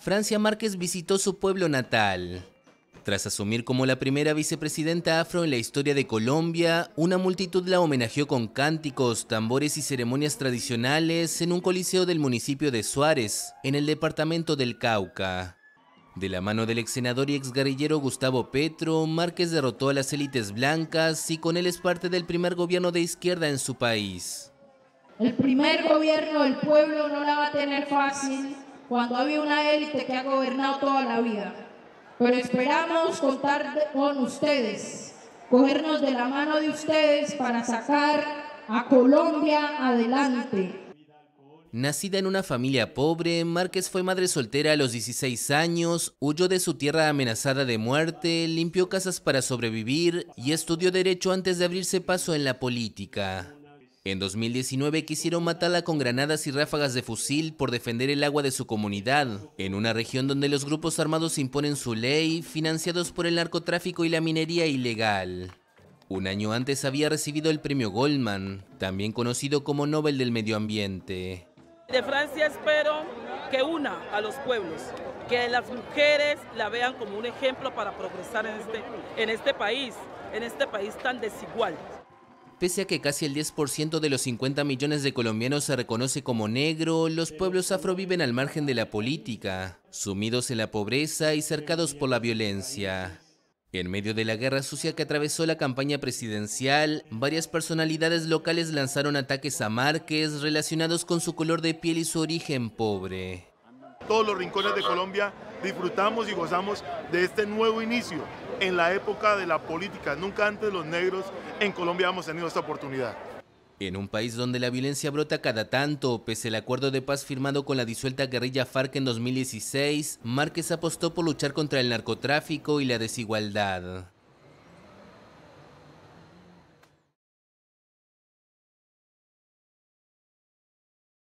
Francia Márquez visitó su pueblo natal. Tras asumir como la primera vicepresidenta afro en la historia de Colombia, una multitud la homenajeó con cánticos, tambores y ceremonias tradicionales en un coliseo del municipio de Suárez, en el departamento del Cauca. De la mano del ex senador y ex guerrillero Gustavo Petro, Márquez derrotó a las élites blancas y con él es parte del primer gobierno de izquierda en su país. El primer gobierno del pueblo no la va a tener fácil cuando había una élite que ha gobernado toda la vida. Pero esperamos contar con ustedes, cogernos de la mano de ustedes para sacar a Colombia adelante. Nacida en una familia pobre, Márquez fue madre soltera a los 16 años, huyó de su tierra amenazada de muerte, limpió casas para sobrevivir y estudió derecho antes de abrirse paso en la política. En 2019 quisieron matarla con granadas y ráfagas de fusil por defender el agua de su comunidad, en una región donde los grupos armados imponen su ley, financiados por el narcotráfico y la minería ilegal. Un año antes había recibido el premio Goldman, también conocido como Nobel del Medio Ambiente. De Francia espero que una a los pueblos, que las mujeres la vean como un ejemplo para progresar en este, este país, en este país tan desigual. Pese a que casi el 10% de los 50 millones de colombianos se reconoce como negro, los pueblos afro viven al margen de la política, sumidos en la pobreza y cercados por la violencia. En medio de la guerra sucia que atravesó la campaña presidencial, varias personalidades locales lanzaron ataques a Márquez relacionados con su color de piel y su origen pobre. Todos los rincones de Colombia disfrutamos y gozamos de este nuevo inicio en la época de la política. Nunca antes los negros en Colombia hemos tenido esta oportunidad. En un país donde la violencia brota cada tanto, pese al acuerdo de paz firmado con la disuelta guerrilla FARC en 2016, Márquez apostó por luchar contra el narcotráfico y la desigualdad.